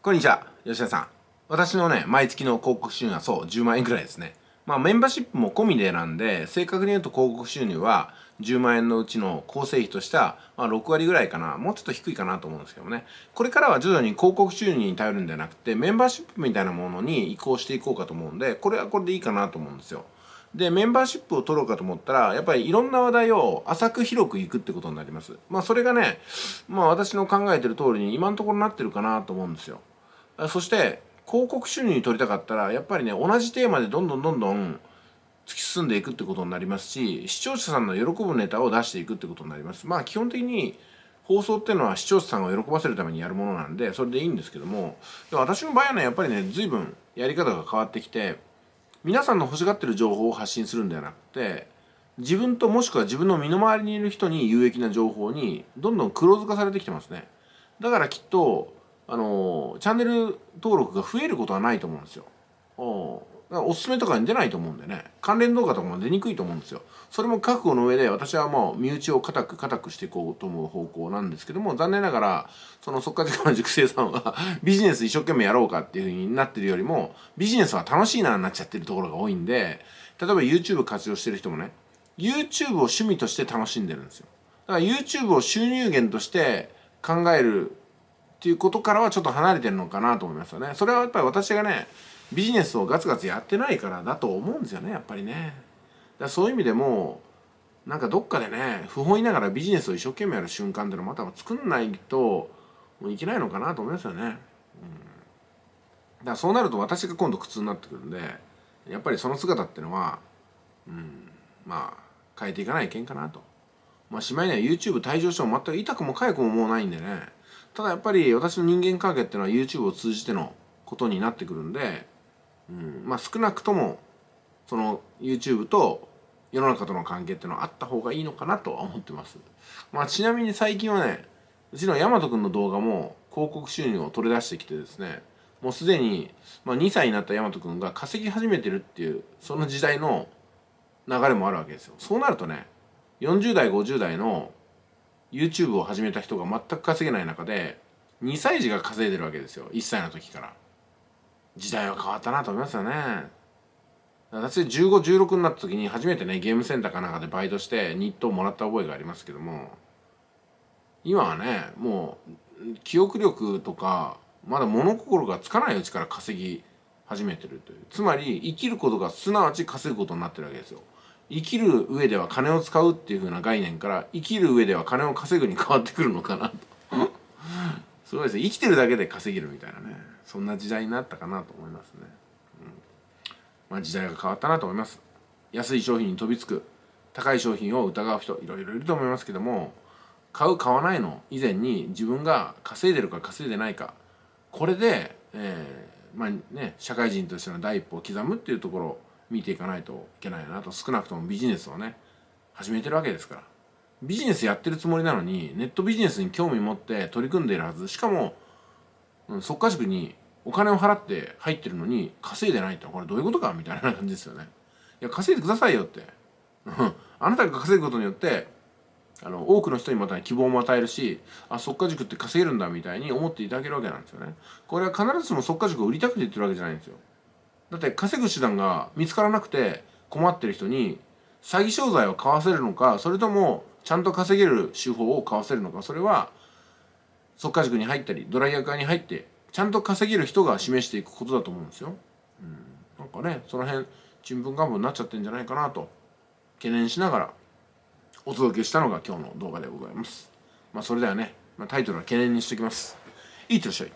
こんにちは、吉田さん。私のね、毎月の広告収入はそう、10万円くらいですね。まあメンバーシップも込みでなんで、正確に言うと広告収入は10万円のうちの構成費としては、まあ、6割ぐらいかな、もうちょっと低いかなと思うんですけどもね。これからは徐々に広告収入に頼るんじゃなくて、メンバーシップみたいなものに移行していこうかと思うんで、これはこれでいいかなと思うんですよ。で、メンバーシップを取ろうかと思ったら、やっぱりいろんな話題を浅く広くいくってことになります。まあそれがね、まあ私の考えてる通りに今のところなってるかなと思うんですよ。そして広告収入に取りたかったらやっぱりね同じテーマでどんどんどんどん突き進んでいくってことになりますし視聴者さんの喜ぶネタを出していくってことになりますまあ基本的に放送っていうのは視聴者さんを喜ばせるためにやるものなんでそれでいいんですけどもでも私の場合はねやっぱりね随分やり方が変わってきて皆さんの欲しがってる情報を発信するんではなくて自分ともしくは自分の身の回りにいる人に有益な情報にどんどん黒ずかされてきてますねだからきっとあのチャンネル登録が増えることはないと思うんですよ。おおすすめとかに出ないと思うんでね関連動画とかも出にくいと思うんですよそれも覚悟の上で私はもう身内を固く固くしていこうと思う方向なんですけども残念ながらその即価時間の熟成さんは ビジネス一生懸命やろうかっていうふうになってるよりもビジネスは楽しいなになっちゃってるところが多いんで例えば YouTube 活用してる人もね YouTube を趣味として楽しんでるんですよだから YouTube を収入源として考えるっていうことからはちょっと離れてるのかなと思いますよねそれはやっぱり私がねビジネスをガツガツやってないからだと思うんですよねやっぱりねだそういう意味でもなんかどっかでね不本意ながらビジネスを一生懸命やる瞬間っていうのまた作んないといけないのかなと思いますよね、うん、だからそうなると私が今度苦痛になってくるんでやっぱりその姿っていうのは、うん、まあ変えていかないけんかなとまあしまいには YouTube 退場しても全く痛くも痒くももうないんでねただやっぱり私の人間関係っていうのは YouTube を通じてのことになってくるんで、うん、まあ少なくともその YouTube と世の中との関係っていうのはあった方がいいのかなとは思ってます。まあちなみに最近はね、うちのヤマト君の動画も広告収入を取り出してきてですね、もうすでに、まあ、2歳になった大和くんが稼ぎ始めてるっていうその時代の流れもあるわけですよそうなるとね40代50代の YouTube を始めた人が全く稼げない中で2歳児が稼いでるわけですよ1歳の時から時代は変わったなと思いますよね私1516になった時に初めてねゲームセンターかなんかでバイトして日当もらった覚えがありますけども今はねもう記憶力とかまだ物心がつかないうちから稼ぎ始めてるというつまり生きることがすなわち稼ぐことになってるわけですよ生きる上では金を使うっていう風な概念から生きる上では金を稼ぐに変わってくるのかなとすごいですね生きてるだけで稼げるみたいなねそんな時代になったかなと思いますね、うん、まあ時代が変わったなと思います安い商品に飛びつく高い商品を疑う人いろいろいると思いますけども買う買わないの以前に自分が稼いでるか稼いでないかこれで、えー、まあね社会人としての第一歩を刻むっていうところ見ていかないといけないなと少なくともビジネスをね始めてるわけですからビジネスやってるつもりなのにネットビジネスに興味持って取り組んでいるはずしかも、うん、即価塾にお金を払って入ってるのに稼いでないってこれどういうことかみたいな感じですよねいや稼いでくださいよってあなたが稼ぐことによってあの多くの人にまた希望も与えるしあ即価塾って稼げるんだみたいに思っていただけるわけなんですよねこれは必ずしも即価塾を売りたくて言ってるわけじゃないんですよだって稼ぐ手段が見つからなくて困ってる人に詐欺商材を買わせるのかそれともちゃんと稼げる手法を買わせるのかそれは即家塾に入ったりドライヤー会に入ってちゃんと稼げる人が示していくことだと思うんですよ。うん、なんかねその辺ちんぷんかんぷんになっちゃってんじゃないかなと懸念しながらお届けしたのが今日の動画でございます。まあそれではね、まあ、タイトルは懸念にしておきます。いってらっしゃい。